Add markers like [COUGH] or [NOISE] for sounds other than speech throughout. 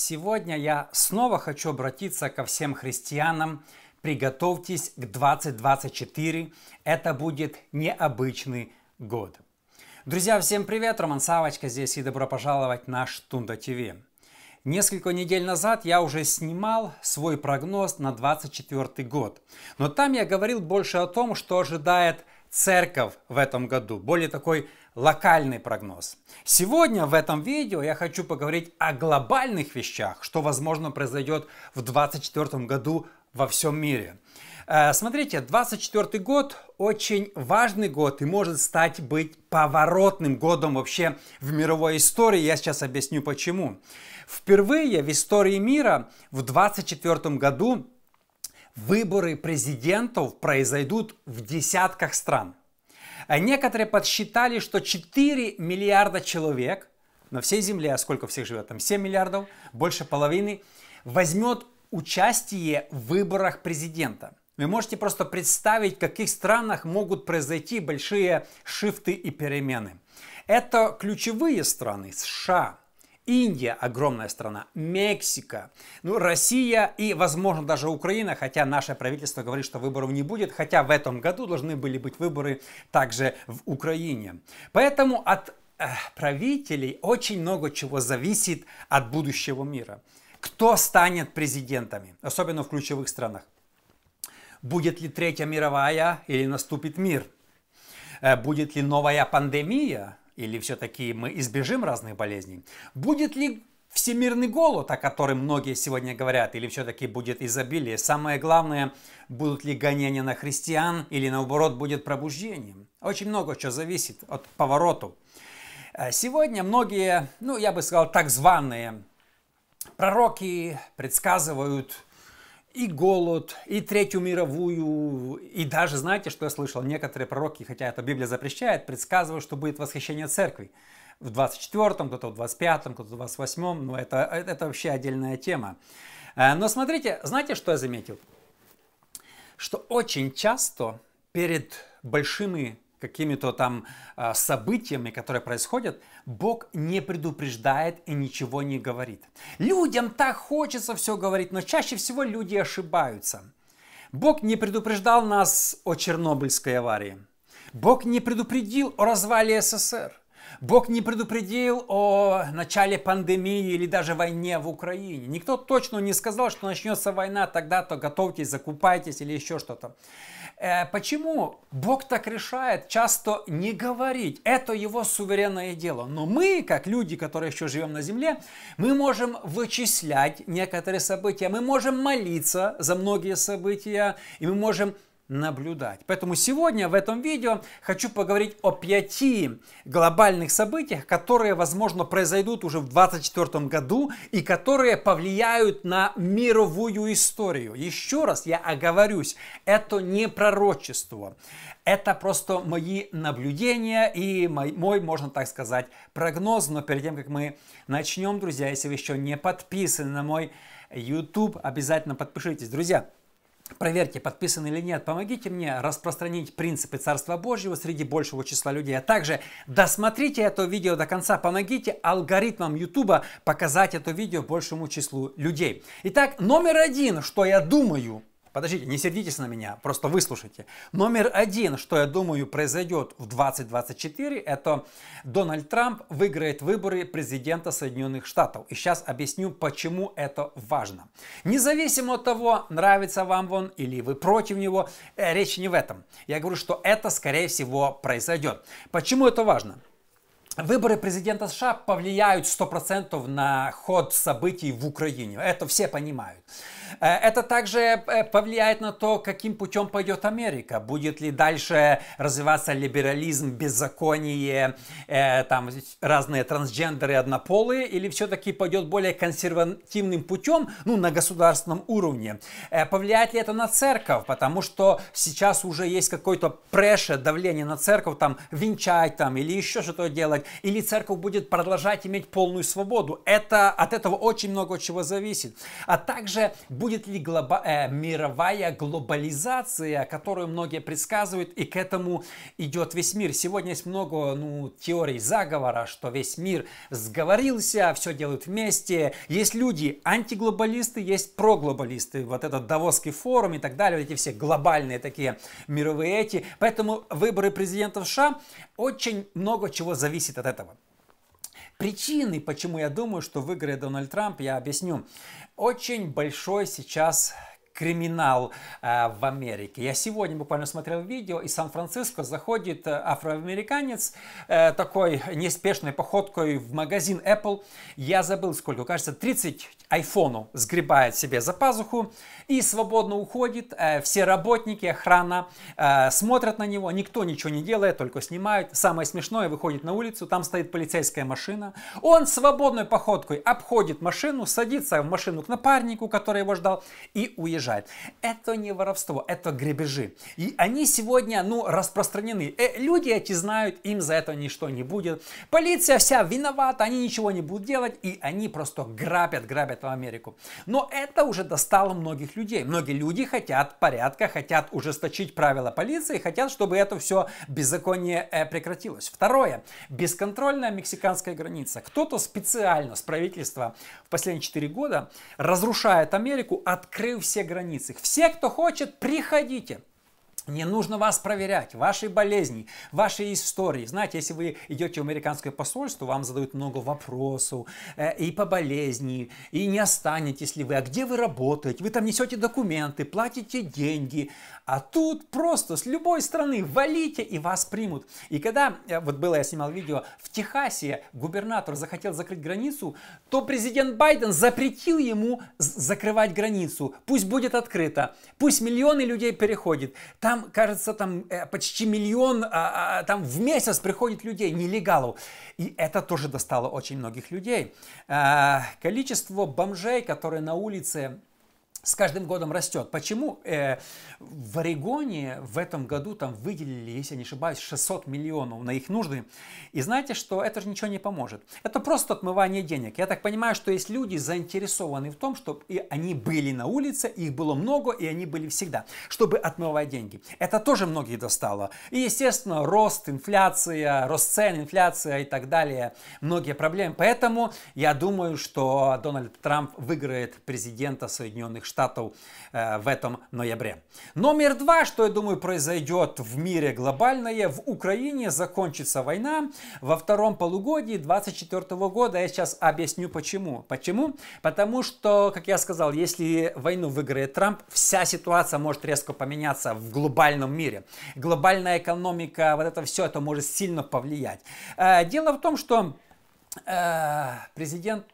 Сегодня я снова хочу обратиться ко всем христианам. Приготовьтесь к 2024. Это будет необычный год. Друзья, всем привет! Роман Савочка здесь и добро пожаловать на Штунда ТВ. Несколько недель назад я уже снимал свой прогноз на 2024 год. Но там я говорил больше о том, что ожидает церковь в этом году. Более такой локальный прогноз. Сегодня в этом видео я хочу поговорить о глобальных вещах, что возможно произойдет в 2024 году во всем мире. Э, смотрите, 24 год очень важный год и может стать быть поворотным годом вообще в мировой истории. Я сейчас объясню почему. Впервые в истории мира в 24 году выборы президентов произойдут в десятках стран. Э, некоторые подсчитали, что 4 миллиарда человек на всей Земле, а сколько всех живет там, 7 миллиардов, больше половины, возьмет участие в выборах президента. Вы можете просто представить, в каких странах могут произойти большие шифты и перемены. Это ключевые страны – США, Индия огромная страна, Мексика, ну, Россия и, возможно, даже Украина, хотя наше правительство говорит, что выборов не будет, хотя в этом году должны были быть выборы также в Украине. Поэтому от э, правителей очень много чего зависит от будущего мира. Кто станет президентами, особенно в ключевых странах? Будет ли Третья мировая или наступит мир? Э, будет ли новая пандемия или все-таки мы избежим разных болезней? Будет ли всемирный голод, о котором многие сегодня говорят, или все-таки будет изобилие? Самое главное, будут ли гонения на христиан, или наоборот будет пробуждение? Очень много чего зависит от повороту. Э, сегодня многие, ну я бы сказал, так званые пророки предсказывают и голод, и Третью мировую, и даже, знаете, что я слышал, некоторые пророки, хотя это Библия запрещает, предсказывают, что будет восхищение церкви в 24-м, кто-то в 25-м, кто-то в 28-м, но ну, это, это вообще отдельная тема. Э, но смотрите, знаете, что я заметил? Что очень часто перед большими какими-то там а, событиями, которые происходят, Бог не предупреждает и ничего не говорит. Людям так хочется все говорить, но чаще всего люди ошибаются. Бог не предупреждал нас о Чернобыльской аварии. Бог не предупредил о развале СССР. Бог не предупредил о начале пандемии или даже войне в Украине. Никто точно не сказал, что начнется война тогда-то, готовьтесь, закупайтесь или еще что-то. Э, почему Бог так решает часто не говорить? Это его суверенное дело. Но мы, как люди, которые еще живем на земле, мы можем вычислять некоторые события, мы можем молиться за многие события, и мы можем наблюдать. Поэтому сегодня в этом видео хочу поговорить о пяти глобальных событиях, которые, возможно, произойдут уже в 2024 году и которые повлияют на мировую историю. Еще раз я оговорюсь, это не пророчество, это просто мои наблюдения и мой, мой, можно так сказать, прогноз. Но перед тем, как мы начнем, друзья, если вы еще не подписаны на мой YouTube, обязательно подпишитесь. Друзья, Проверьте, подписаны или нет. Помогите мне распространить принципы Царства Божьего среди большего числа людей. А также досмотрите это видео до конца. Помогите алгоритмам YouTube показать это видео большему числу людей. Итак, номер один, что я думаю, Подождите, не сердитесь на меня, просто выслушайте. Номер один, что я думаю произойдет в 2024, это Дональд Трамп выиграет выборы президента Соединенных Штатов. И сейчас объясню, почему это важно. Независимо от того, нравится вам он или вы против него, э, речь не в этом. Я говорю, что это, скорее всего, произойдет. Почему это важно? Выборы президента США повлияют 100% на ход событий в Украине. Это все понимают. Э, это также э, повлияет на то, каким путем пойдет Америка. Будет ли дальше развиваться либерализм, беззаконие, э, там разные трансгендеры, однополые, или все-таки пойдет более консервативным путем, ну, на государственном уровне. повлияет ли это на церковь? Потому что сейчас уже есть какое-то преше, давление на церковь, там, венчать там, или еще что-то делать делать, или церковь будет продолжать иметь полную свободу. Это, от этого очень много чего зависит. А также будет ли глоба, э, мировая глобализация, которую многие предсказывают, и к этому идет весь мир. Сегодня есть много ну, теорий заговора, что весь мир сговорился, все делают вместе. Есть люди антиглобалисты, есть проглобалисты. Вот этот Давосский форум и так далее, вот эти все глобальные такие мировые эти. Поэтому выборы президента США очень много чего зависит зависит от этого. Причины, почему я думаю, что выиграет Дональд Трамп, я объясню. Очень большой сейчас криминал э, в Америке. Я сегодня буквально смотрел видео, из Сан-Франциско заходит э, афроамериканец э, такой неспешной походкой в магазин Apple. Я забыл сколько, кажется, 30 айфону сгребает себе за пазуху и свободно уходит. Э, все работники, охрана э, смотрят на него, никто ничего не делает, только снимают. Самое смешное, выходит на улицу, там стоит полицейская машина. Он свободной походкой обходит машину, садится в машину к напарнику, который его ждал, и уезжает. Это не воровство, это гребежи. И они сегодня, ну, распространены. Э, люди эти знают, им за это ничто не будет. Полиция вся виновата, они ничего не будут делать, и они просто грабят, грабят это Америку. Но это уже достало многих людей. Многие люди хотят порядка, хотят ужесточить правила полиции, хотят, чтобы это все беззаконие э, прекратилось. Второе. Бесконтрольная мексиканская граница. Кто-то специально с правительства в последние 4 года разрушает Америку, открыв все границы. Все, кто хочет, приходите. Не нужно вас проверять, ваши болезни, ваши истории. Знаете, если вы идете в американское посольство, вам задают много вопросов э, и по болезни, и не останетесь ли вы, а где вы работаете, вы там несете документы, платите деньги, а тут просто с любой страны валите и вас примут. И когда, э, вот было я снимал видео, в Техасе губернатор захотел закрыть границу, то президент Байден запретил ему закрывать границу. Пусть будет открыто, пусть миллионы людей переходят. Там там, кажется, там э, почти миллион, а, а, а, там в месяц приходит людей, нелегалов. И это тоже достало очень многих людей. Количество бомжей, которые на улице с каждым годом растет. Почему э, в Орегоне в этом году там выделили, если я не ошибаюсь, 600 миллионов на их нужды? И знаете, что это же ничего не поможет. Это просто отмывание денег. Я так понимаю, что есть люди заинтересованы в том, чтобы и они были на улице, их было много, и они были всегда, чтобы отмывать деньги. Это тоже многие достало. И, естественно, рост, инфляция, рост цен, инфляция и так далее. Многие проблемы. Поэтому я думаю, что Дональд Трамп выиграет президента Соединенных Штатов э, в этом ноябре. Номер два, что я думаю произойдет в мире глобальное, в Украине закончится война во втором полугодии 2024 года. Я сейчас объясню почему. Почему? Потому что, как я сказал, если войну выиграет Трамп, вся ситуация может резко поменяться в глобальном мире. Глобальная экономика, вот это все, это может сильно повлиять. Э, дело в том, что э, президент,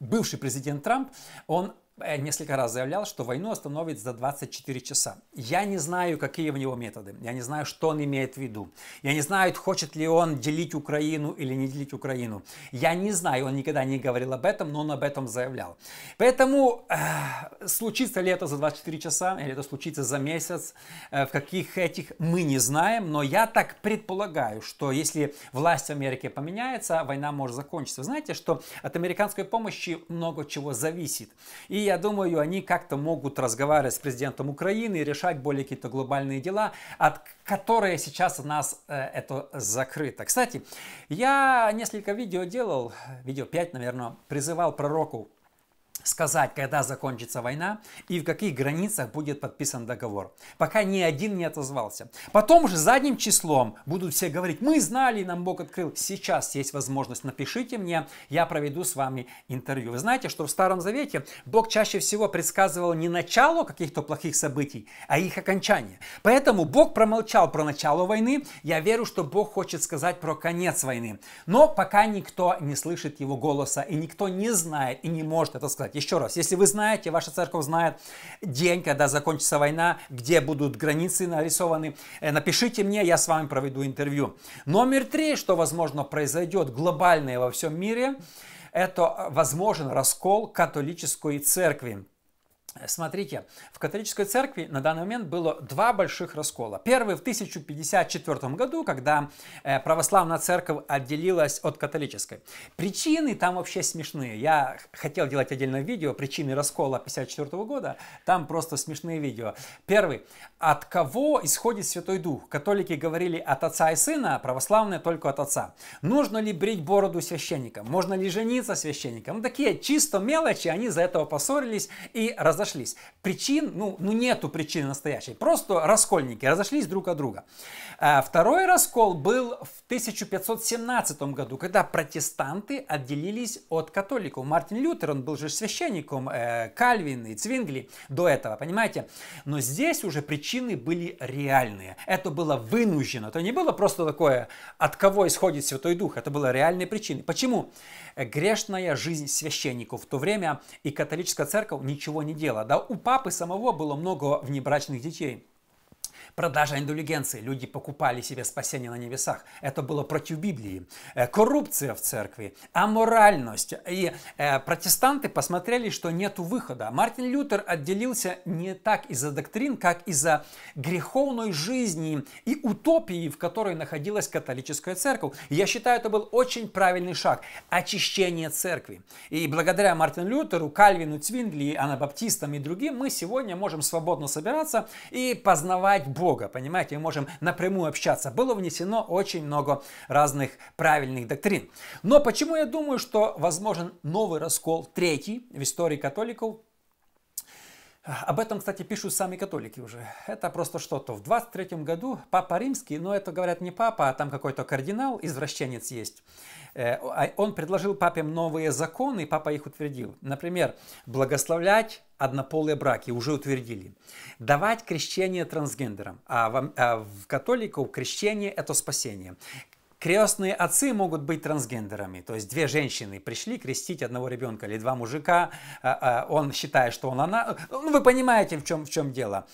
бывший президент Трамп, он Э, несколько раз заявлял, что войну остановит за 24 часа. Я не знаю, какие у него методы, я не знаю, что он имеет в виду, я не знаю, хочет ли он делить Украину или не делить Украину. Я не знаю, он никогда не говорил об этом, но он об этом заявлял. Поэтому э, случится ли это за 24 часа, или это случится за месяц, э, в каких этих мы не знаем, но я так предполагаю, что если власть Америки поменяется, война может закончиться. Знаете, что от американской помощи много чего зависит. И я думаю, они как-то могут разговаривать с президентом Украины и решать более какие-то глобальные дела, от которые сейчас у нас э, это закрыто. Кстати, я несколько видео делал, видео 5, наверное, призывал пророку сказать, когда закончится война и в каких границах будет подписан договор. Пока ни один не отозвался. Потом же задним числом будут все говорить, мы знали, нам Бог открыл, сейчас есть возможность, напишите мне, я проведу с вами интервью. Вы знаете, что в Старом Завете Бог чаще всего предсказывал не начало каких-то плохих событий, а их окончание. Поэтому Бог промолчал про начало войны, я верю, что Бог хочет сказать про конец войны. Но пока никто не слышит его голоса, и никто не знает и не может это сказать делать. Еще раз, если вы знаете, ваша церковь знает день, когда закончится война, где будут границы нарисованы, э, напишите мне, я с вами проведу интервью. Номер три, что возможно произойдет глобальное во всем мире, это э, возможен раскол католической церкви. Э, смотрите, в католической церкви на данный момент было два больших раскола. Первый в 1054 году, когда э, православная церковь отделилась от католической. Причины там вообще смешные. Я хотел делать отдельное видео, причины раскола 54 года, там просто смешные видео. Первый, от кого исходит Святой Дух? Католики говорили от отца и сына, а православные только от отца. Нужно ли брить бороду священникам? Можно ли жениться священникам? Ну, такие чисто мелочи, они за этого поссорились и раз разошлись. Причин, ну, ну нету причины настоящей, просто раскольники разошлись друг от друга. А, второй раскол был в 1517 году, когда протестанты отделились от католиков. Мартин Лютер, он был же священником, э, Кальвин и Цвингли до этого, понимаете? Но здесь уже причины были реальные. Это было вынуждено, это не было просто такое, от кого исходит Святой Дух, это было реальные причины. Почему? Грешная жизнь священников в то время и католическая церковь ничего не делала дело, да, у папы самого было много внебрачных детей. Продажа индулигенции. Люди покупали себе спасение на небесах. Это было против Библии. Э, коррупция в церкви, аморальность. И э, протестанты посмотрели, что нет выхода. Мартин Лютер отделился не так из-за доктрин, как из-за греховной жизни и утопии, в которой находилась католическая церковь. Я считаю, это был очень правильный шаг. Очищение церкви. И благодаря Мартину Лютеру, Кальвину, Цвингли, анабаптистам и другим мы сегодня можем свободно собираться и познавать Бога. Бога, понимаете, мы можем напрямую общаться. Было внесено очень много разных правильных доктрин. Но почему я думаю, что возможен новый раскол, третий в истории католиков, об этом, кстати, пишут сами католики уже. Это просто что-то. В 23 году папа римский, но ну, это говорят не папа, а там какой-то кардинал, извращенец есть. Э, а он предложил папе новые законы, и папа их утвердил. Например, благословлять однополые браки уже утвердили. Давать крещение трансгендерам. А в, а в католиков крещение – это спасение. Крестные отцы могут быть трансгендерами, то есть две женщины пришли крестить одного ребенка или два мужика, а, а, он считает, что он она. Ну, вы понимаете, в чем, в чем дело.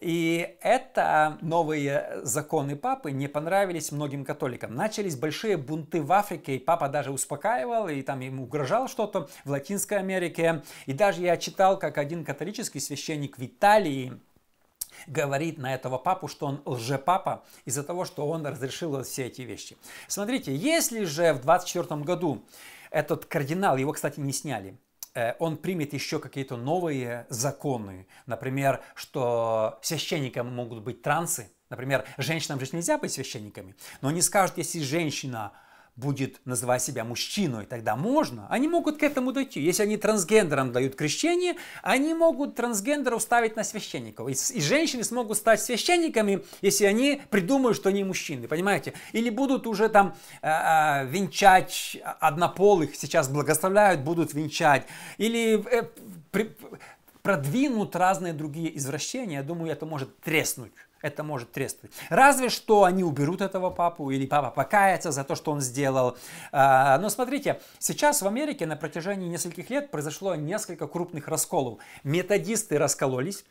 И это новые законы папы не понравились многим католикам. Начались большие бунты в Африке, и папа даже успокаивал, и там ему угрожал что-то в Латинской Америке. И даже я читал, как один католический священник в Италии говорит на этого папу, что он лжепапа из-за того, что он разрешил все эти вещи. Смотрите, если же в 24 году этот кардинал, его, кстати, не сняли, э, он примет еще какие-то новые законы, например, что священникам могут быть трансы, например, женщинам же нельзя быть священниками, но не скажут, если женщина будет называть себя мужчиной, тогда можно. Они могут к этому дойти. Если они трансгендерам дают крещение, они могут трансгендеров ставить на священников. И, и женщины смогут стать священниками, если они придумают, что они мужчины, понимаете? Или будут уже там э, э, венчать однополых, сейчас благословляют, будут венчать. Или э, при, продвинут разные другие извращения. Я думаю, это может треснуть это может треснуть. Разве что они уберут этого папу или папа покается за то, что он сделал. А, но смотрите, сейчас в Америке на протяжении нескольких лет произошло несколько крупных расколов. Методисты раскололись,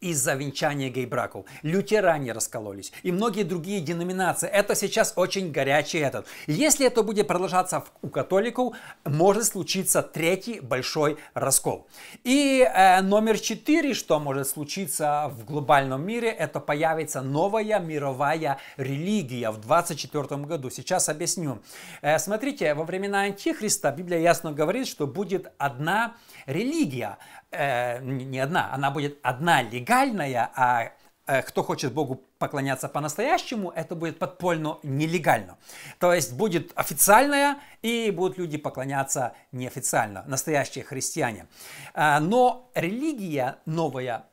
из-за венчания гей-браков. Лютеране раскололись и многие другие деноминации. Это сейчас очень горячий этот. Если это будет продолжаться у католиков, может случиться третий большой раскол. И э, номер четыре, что может случиться в глобальном мире, это появится новая мировая религия в 24 году. Сейчас объясню. Э, смотрите, во времена Антихриста Библия ясно говорит, что будет одна религия э, не одна, она будет одна легальная, а э, кто хочет Богу поклоняться по-настоящему, это будет подпольно нелегально. То есть будет официальная и будут люди поклоняться неофициально, настоящие христиане. Э, но религия новая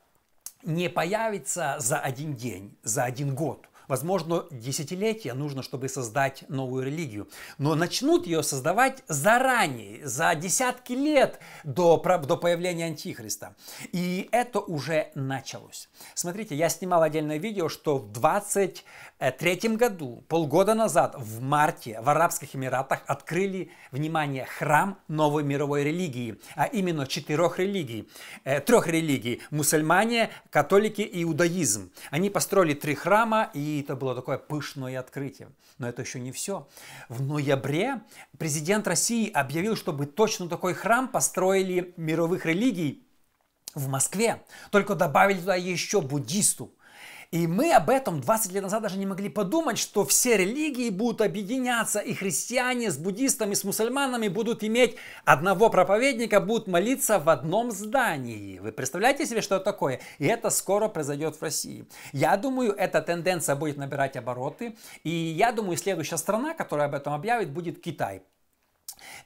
не появится за один день, за один год – Возможно, десятилетия нужно, чтобы создать новую религию. Но начнут ее создавать заранее, за десятки лет до, до появления Антихриста. И это уже началось. Смотрите, я снимал отдельное видео, что в 23 году, полгода назад, в марте, в Арабских Эмиратах открыли, внимание, храм новой мировой религии, а именно четырех религий, э, трех религий – мусульмане, католики и иудаизм. Они построили три храма и России это было такое пышное открытие. Но это еще не все. В ноябре президент России объявил, чтобы точно такой храм построили мировых религий в Москве. Только добавили туда еще буддисту. И мы об этом 20 лет назад даже не могли подумать, что все религии будут объединяться, и христиане с буддистами, с мусульманами будут иметь одного проповедника, будут молиться в одном здании. Вы представляете себе, что это такое? И это скоро произойдет в России. Я думаю, эта тенденция будет набирать обороты, и я думаю, следующая страна, которая об этом объявит, будет Китай.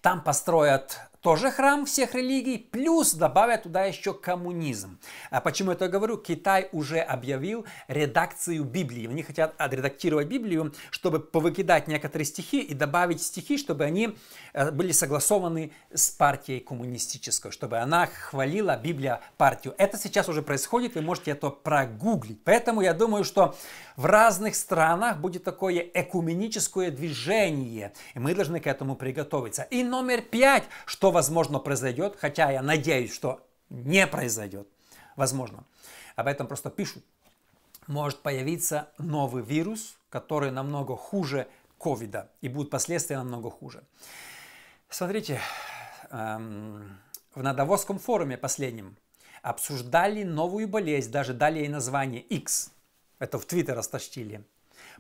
Там построят тоже храм всех религий, плюс добавят туда еще коммунизм. А почему это я говорю? Китай уже объявил редакцию Библии. Они хотят отредактировать Библию, чтобы повыкидать некоторые стихи и добавить стихи, чтобы они э, были согласованы с партией коммунистической, чтобы она хвалила Библия партию. Это сейчас уже происходит, вы можете это прогуглить. Поэтому я думаю, что в разных странах будет такое экуменическое движение, и мы должны к этому приготовиться сбудется. И номер пять, что возможно произойдет, хотя я надеюсь, что не произойдет, возможно. Об этом просто пишут. Может появиться новый вирус, который намного хуже ковида, и будут последствия намного хуже. Смотрите, эм, в Надоводском форуме последнем обсуждали новую болезнь, даже дали ей название X. Это в Твиттер растащили.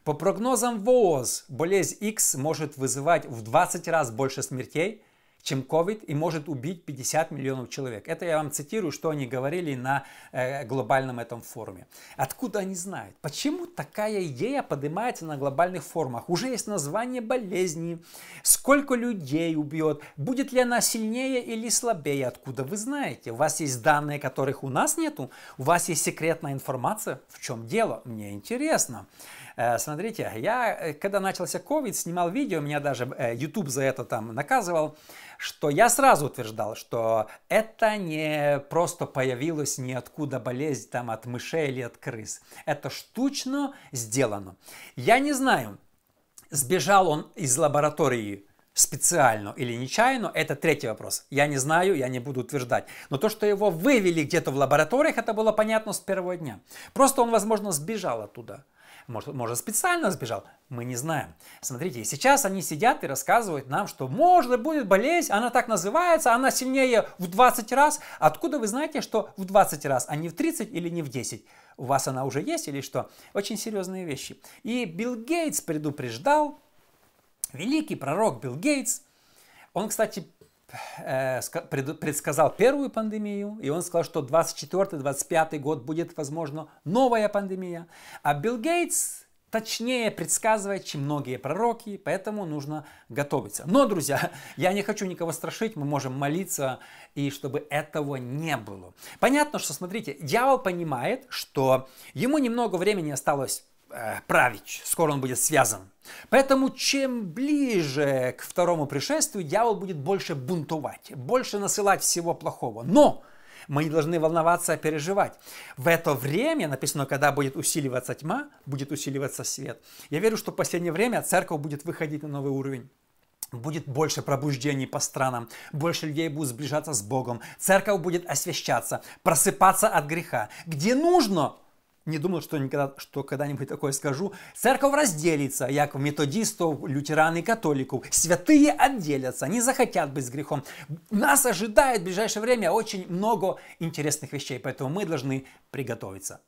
По прогнозам ВОЗ, болезнь X может вызывать в 20 раз больше смертей, чем COVID, и может убить 50 миллионов человек. Это я вам цитирую, что они говорили на э, глобальном этом форуме. Откуда они знают? Почему такая идея поднимается на глобальных форумах? Уже есть название болезни, сколько людей убьет, будет ли она сильнее или слабее, откуда вы знаете? У вас есть данные, которых у нас нету, у вас есть секретная информация, в чем дело? Мне интересно. Э, смотрите, я, э, когда начался COVID, снимал видео, меня даже YouTube э, за это там наказывал, что я сразу утверждал, что это не просто появилась ниоткуда болезнь там от мышей или от крыс. Это штучно сделано. Я не знаю, сбежал он из лаборатории специально или нечаянно, это третий вопрос. Я не знаю, я не буду утверждать. Но то, что его вывели где-то в лабораториях, это было понятно с первого дня. Просто он, возможно, сбежал оттуда. Может, может специально сбежал? Мы не знаем. Смотрите, сейчас они сидят и рассказывают нам, что может будет болезнь, она так называется, она сильнее в 20 раз. Откуда вы знаете, что в 20 раз, а не в 30 или не в 10? У вас она уже есть или что? Очень серьезные вещи. И Билл Гейтс предупреждал, великий пророк Билл Гейтс, он, кстати, Э, предсказал первую пандемию, и он сказал, что 24-25 год будет, возможно, новая пандемия. А Билл Гейтс точнее предсказывает, чем многие пророки, поэтому нужно готовиться. Но, друзья, [LAUGHS] я не хочу никого страшить, мы можем молиться, и чтобы этого не было. Понятно, что, смотрите, дьявол понимает, что ему немного времени осталось Э, править, скоро он будет связан. Поэтому чем ближе к второму пришествию, дьявол будет больше бунтовать, больше насылать всего плохого. Но мы не должны волноваться, а переживать. В это время, написано, когда будет усиливаться тьма, будет усиливаться свет. Я верю, что в последнее время церковь будет выходить на новый уровень. Будет больше пробуждений по странам, больше людей будет сближаться с Богом, церковь будет освещаться, просыпаться от греха. Где нужно, не думал, что, никогда, что когда-нибудь такое скажу. Церковь разделится, як в методистов, лютеран и католиков. Святые отделятся, они захотят быть с грехом. Нас ожидает в ближайшее время очень много интересных вещей, поэтому мы должны приготовиться.